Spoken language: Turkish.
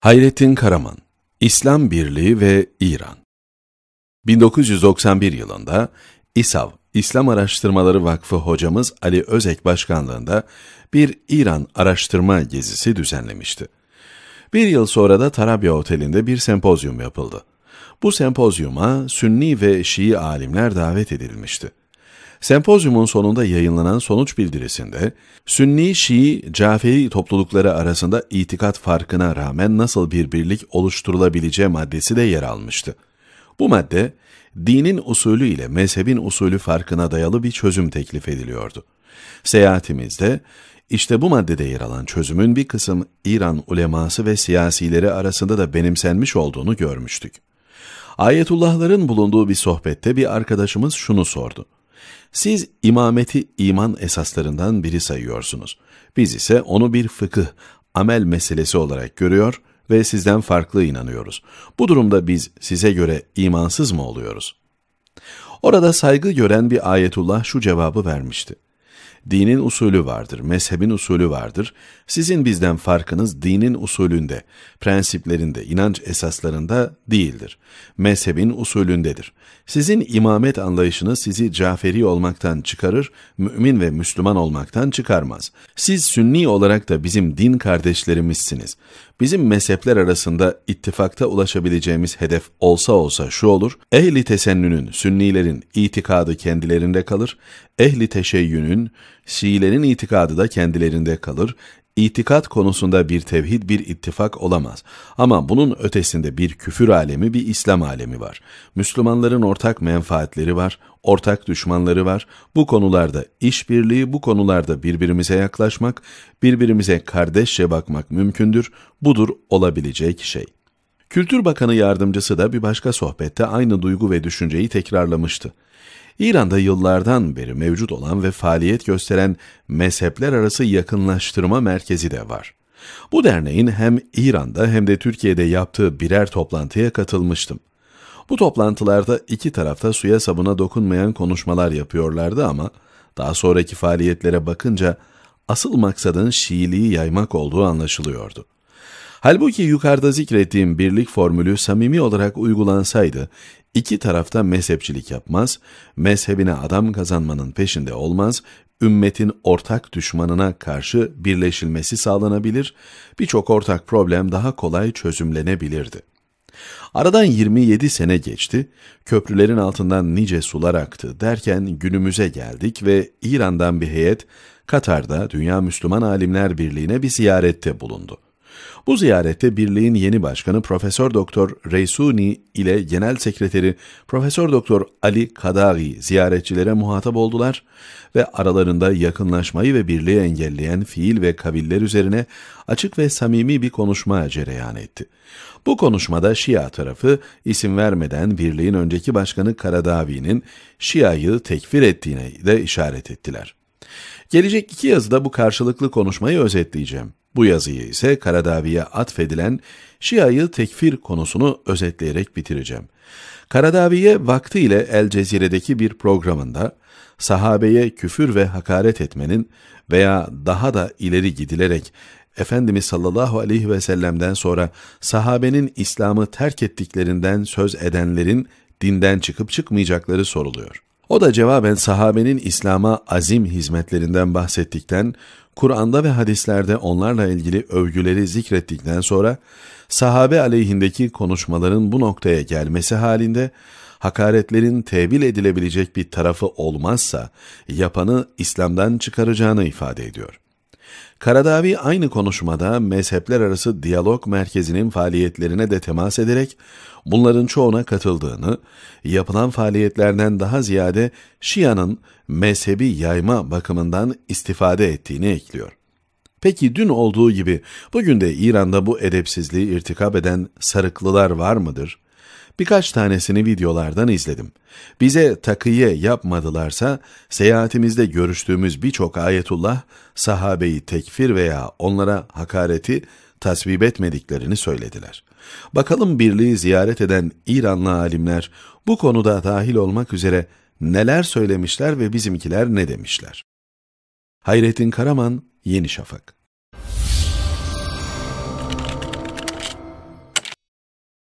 Hayrettin Karaman, İslam Birliği ve İran 1991 yılında İSAV, İslam Araştırmaları Vakfı hocamız Ali Özek başkanlığında bir İran araştırma gezisi düzenlemişti. Bir yıl sonra da Tarabya Oteli'nde bir sempozyum yapıldı. Bu sempozyuma Sünni ve Şii alimler davet edilmişti. Sempozyumun sonunda yayınlanan sonuç bildirisinde Sünni, Şii, Caferi toplulukları arasında itikat farkına rağmen nasıl bir birlik oluşturulabileceği maddesi de yer almıştı. Bu madde dinin usulü ile mezhebin usulü farkına dayalı bir çözüm teklif ediliyordu. Seyahatimizde işte bu maddede yer alan çözümün bir kısım İran uleması ve siyasileri arasında da benimsenmiş olduğunu görmüştük. Ayetullahların bulunduğu bir sohbette bir arkadaşımız şunu sordu. Siz imameti iman esaslarından biri sayıyorsunuz. Biz ise onu bir fıkıh, amel meselesi olarak görüyor ve sizden farklı inanıyoruz. Bu durumda biz size göre imansız mı oluyoruz? Orada saygı gören bir ayetullah şu cevabı vermişti. Dinin usulü vardır, mezhebin usulü vardır. Sizin bizden farkınız dinin usulünde, prensiplerinde, inanç esaslarında değildir. Mezhebin usulündedir. Sizin imamet anlayışını sizi caferi olmaktan çıkarır, mümin ve Müslüman olmaktan çıkarmaz. Siz sünni olarak da bizim din kardeşlerimizsiniz. Bizim mezhepler arasında ittifakta ulaşabileceğimiz hedef olsa olsa şu olur, ehli tesennünün, sünnilerin itikadı kendilerinde kalır, ehli teşeyyünün, Şiilerin itikadı da kendilerinde kalır, İtikat konusunda bir tevhid, bir ittifak olamaz. Ama bunun ötesinde bir küfür alemi, bir İslam alemi var. Müslümanların ortak menfaatleri var, ortak düşmanları var. Bu konularda işbirliği, bu konularda birbirimize yaklaşmak, birbirimize kardeşçe bakmak mümkündür. Budur olabilecek şey. Kültür Bakanı yardımcısı da bir başka sohbette aynı duygu ve düşünceyi tekrarlamıştı. İran'da yıllardan beri mevcut olan ve faaliyet gösteren mezhepler arası yakınlaştırma merkezi de var. Bu derneğin hem İran'da hem de Türkiye'de yaptığı birer toplantıya katılmıştım. Bu toplantılarda iki tarafta suya sabuna dokunmayan konuşmalar yapıyorlardı ama daha sonraki faaliyetlere bakınca asıl maksadın Şiiliği yaymak olduğu anlaşılıyordu. Halbuki yukarıda zikrettiğim birlik formülü samimi olarak uygulansaydı, İki tarafta mezhepçilik yapmaz, mezhebine adam kazanmanın peşinde olmaz, ümmetin ortak düşmanına karşı birleşilmesi sağlanabilir, birçok ortak problem daha kolay çözümlenebilirdi. Aradan 27 sene geçti, köprülerin altından nice sular aktı derken günümüze geldik ve İran'dan bir heyet Katar'da Dünya Müslüman Alimler Birliği'ne bir ziyarette bulundu. Bu ziyarette birliğin yeni başkanı Profesör Doktor Reysuni ile Genel Sekreteri Profesör Doktor Ali Kadari ziyaretçilere muhatap oldular ve aralarında yakınlaşmayı ve birliği engelleyen fiil ve kabiller üzerine açık ve samimi bir konuşma cereyan etti. Bu konuşmada Şia tarafı isim vermeden birliğin önceki başkanı Karadavi'nin Şia'yı tekfir ettiğine de işaret ettiler. Gelecek iki yazıda bu karşılıklı konuşmayı özetleyeceğim. Bu yazıyı ise Karadavi'ye atfedilen Şia'yı tekfir konusunu özetleyerek bitireceğim. Karadavi'ye vaktiyle El Cezire'deki bir programında sahabeye küfür ve hakaret etmenin veya daha da ileri gidilerek Efendimiz sallallahu aleyhi ve sellem'den sonra sahabenin İslam'ı terk ettiklerinden söz edenlerin dinden çıkıp çıkmayacakları soruluyor. O da cevaben sahabenin İslam'a azim hizmetlerinden bahsettikten, Kur'an'da ve hadislerde onlarla ilgili övgüleri zikrettikten sonra, sahabe aleyhindeki konuşmaların bu noktaya gelmesi halinde, hakaretlerin tebil edilebilecek bir tarafı olmazsa, yapanı İslam'dan çıkaracağını ifade ediyor.'' Karadavi aynı konuşmada mezhepler arası diyalog merkezinin faaliyetlerine de temas ederek bunların çoğuna katıldığını, yapılan faaliyetlerden daha ziyade Şia'nın mezhebi yayma bakımından istifade ettiğini ekliyor. Peki dün olduğu gibi bugün de İran'da bu edepsizliği irtikap eden sarıklılar var mıdır? Birkaç tanesini videolardan izledim. Bize takiye yapmadılarsa seyahatimizde görüştüğümüz birçok ayetullah sahabeyi tekfir veya onlara hakareti tasvip etmediklerini söylediler. Bakalım birliği ziyaret eden İranlı alimler bu konuda dahil olmak üzere neler söylemişler ve bizimkiler ne demişler? Hayrettin Karaman, Yeni Şafak